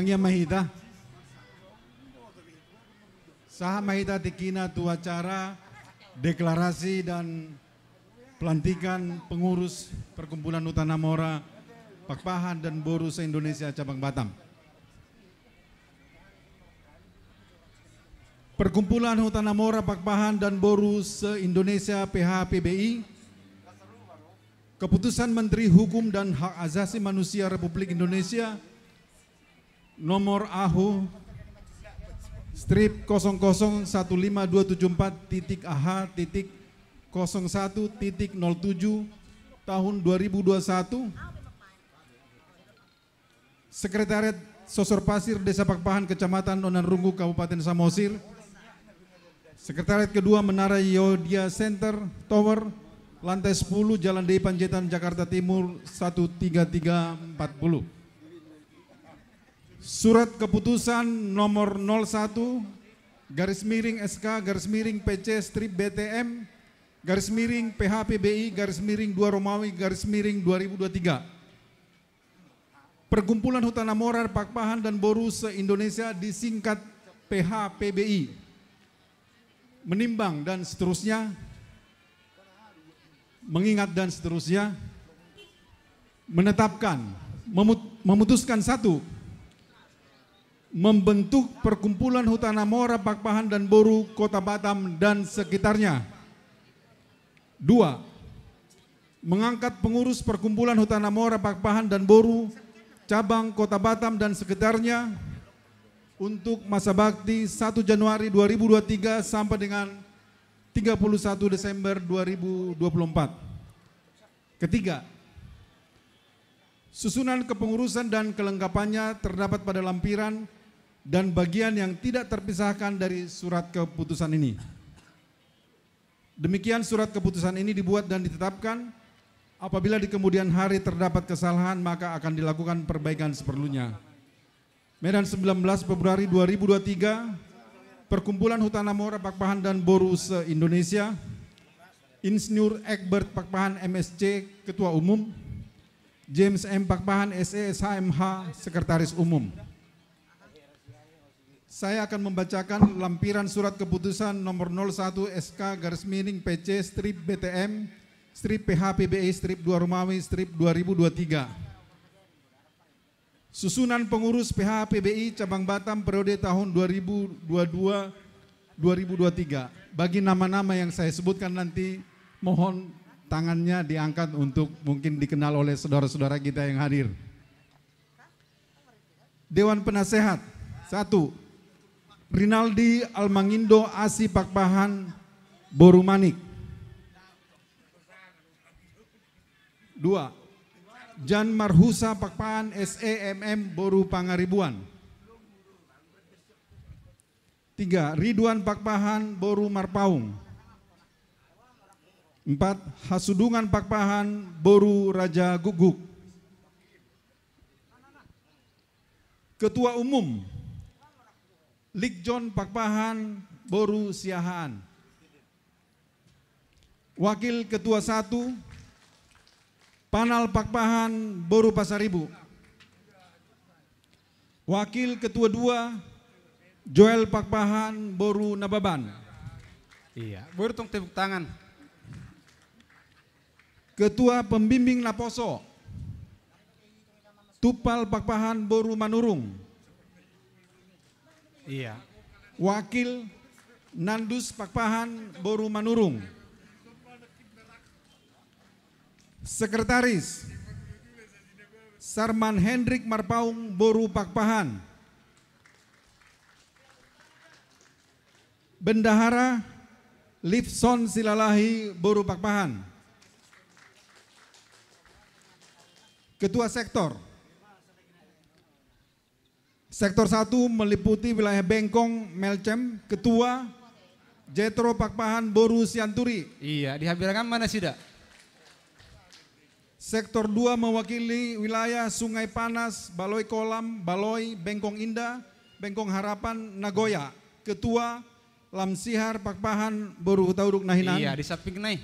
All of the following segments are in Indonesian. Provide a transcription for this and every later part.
Ang iyang mahita. Saha mahita tikina tua cara deklarasi dan pelantikan pengurus perkumpulan Mora Pakpahan dan Boru se-Indonesia Cabang Batam. Perkumpulan Hutanamora Pakpahan dan Boru se-Indonesia PHPBI Keputusan Menteri Hukum dan Hak Asasi Manusia Republik Indonesia nomor AHU strip 0015274 titik AH titik 01 titik 07 tahun 2021 Sekretariat Sosor Pasir Desa Pakpahan Kecamatan Nonan Runggu Kabupaten Samosir Sekretariat kedua Menara Yodia Center Tower lantai 10 Jalan Dei Panjaitan Jakarta Timur 13340 Surat Keputusan nomor 01 garis miring SK garis miring PC strip BTM garis miring PHPBI garis miring 2 Romawi garis miring 2023. Perkumpulan Hutan Pak Pakpahan, dan Boru se-Indonesia disingkat PHPBI. Menimbang dan seterusnya, mengingat dan seterusnya, menetapkan, memutuskan satu, membentuk perkumpulan hutan Hutanamora, Pakpahan, dan Boru, Kota Batam, dan sekitarnya. Dua, mengangkat pengurus perkumpulan hutan Hutanamora, Pakpahan, dan Boru, cabang Kota Batam dan sekitarnya untuk masa bakti 1 Januari 2023 sampai dengan 31 Desember 2024. Ketiga, susunan kepengurusan dan kelengkapannya terdapat pada lampiran dan bagian yang tidak terpisahkan dari surat keputusan ini. Demikian surat keputusan ini dibuat dan ditetapkan. Apabila di kemudian hari terdapat kesalahan, maka akan dilakukan perbaikan seperlunya. Medan 19 Februari 2023, Perkumpulan hutan amora Pakpahan dan Boru se-Indonesia, Insinyur Egbert Pakpahan MSC Ketua Umum, James M. Pakpahan SESHMH Sekretaris Umum. Saya akan membacakan lampiran surat keputusan nomor 01 SK garis Mining PC strip BTM strip PHPBE strip 2 Romawi strip 2023. Susunan pengurus PHPBI cabang Batam periode tahun 2022-2023. Bagi nama-nama yang saya sebutkan nanti mohon tangannya diangkat untuk mungkin dikenal oleh saudara-saudara kita yang hadir. Dewan Penasehat, satu, Rinaldi Almangindo Asi Pakpahan Borumanik. Dua, Jan Marhusa Pakpahan SEMM Boru Pangaribuan. Tiga, Ridwan Pakpahan Boru Marpaung. Empat, Hasudungan Pakpahan Boru Raja Guguk. Ketua Umum Likjon Pakpahan Boru Siahaan. Wakil Ketua 1 Panal Pakpahan Boru Pasaribu. Wakil Ketua 2 Joel Pakpahan Boru Nababan. Iya, Boru tong tepuk tangan. Ketua Pembimbing Laposo Tupal Pakpahan Boru Manurung. Iya. Wakil Nandus Pakpahan Boru Manurung. Sekretaris Sarman Hendrik Marpaung Boru Pakpahan. Bendahara Lifson Silalahi Boru Pakpahan. Ketua Sektor Sektor 1 meliputi wilayah Bengkong, Melcem, Ketua, Jetro Pakpahan, Boru Sianturi. Iya, dihadirkan mana sih, Dak? Sektor 2 mewakili wilayah Sungai Panas, Baloi Kolam, Baloi, Bengkong Indah, Bengkong Harapan, Nagoya. Ketua Lamsihar Pakpahan, Boru Hutauruk Nahinan. Iya, di samping naik.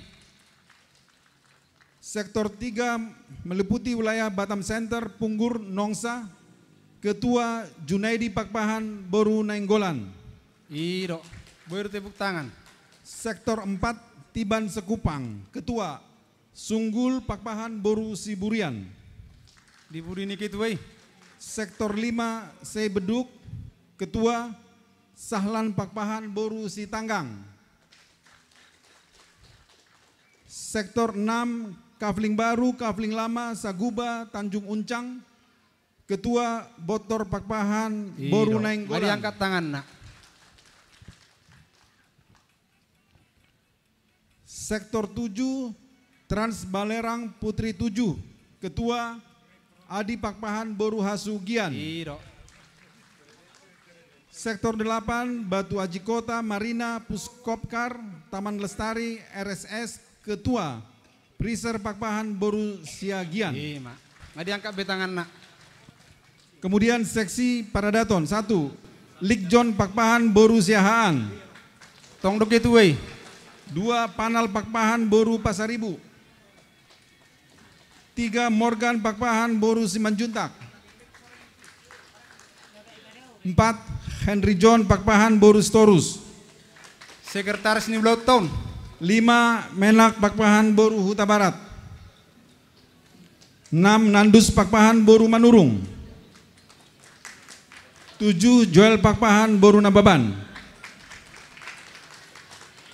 Sektor 3 meliputi wilayah Batam Center, Punggur, Nongsa, Ketua Junaidi Pakpahan Boru Nainggolan. Iro, boleh tepuk tangan. Sektor 4 Tiban Sekupang, Ketua Sunggul Pakpahan Boru Siburian. Diburi nikit Wei. Sektor 5 Sebeduk, Ketua Sahlan Pakpahan Boru Sitanggang. Sektor 6 Kafling Baru, Kafling Lama, Saguba, Tanjung Uncang, Ketua Botor Pakpahan iya. Boru Nainggolan. Mari angkat tangan nak. Sektor 7 Trans Balerang Putri 7 Ketua Adi Pakpahan Boru Hasugian. Iro. Iya, Sektor 8 Batu Aji Kota Marina Puskopkar Taman Lestari RSS Ketua Priser Pakpahan Boru Siagian. Iya, Mak. Nggak diangkat betangan, Nak. Kemudian seksi Paradaton satu, John Pakpahan Boru Siahaan, itu Gateway, dua Panal Pakpahan Boru Pasaribu, tiga Morgan Pakpahan Boru Simanjuntak, empat Henry John Pakpahan Boru Storus, Sekretaris Niblaut Town, lima Menak Pakpahan Boru Huta Barat, enam Nandus Pakpahan Boru Manurung, 7 Joel Pakpahan Boruna Baban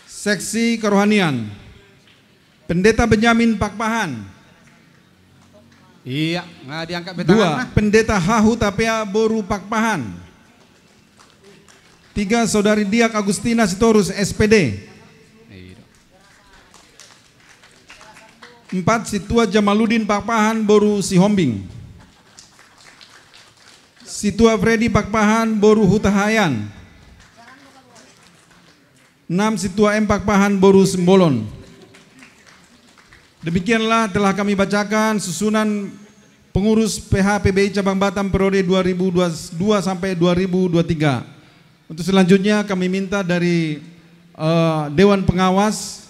Seksi Kerohanian Pendeta Benyamin Pakpahan Iya, nggak diangkat betul. Dua, Pendeta Hahu Tapea Boru Pakpahan Tiga, Saudari Diak Agustina Sitorus SPD Empat, Situa Jamaludin Pakpahan Boru Sihombing Situa Freddy Pakpahan Boru Hutahayan. 6 Situa M Pakpahan Boru Sembolon. Demikianlah telah kami bacakan susunan pengurus PHPBI Cabang Batam periode 2022 sampai 2023. Untuk selanjutnya kami minta dari uh, Dewan Pengawas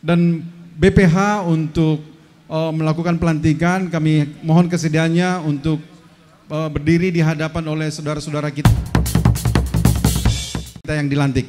dan BPH untuk uh, melakukan pelantikan. Kami mohon kesediaannya untuk Eh, berdiri di hadapan oleh saudara-saudara kita kita yang dilantik.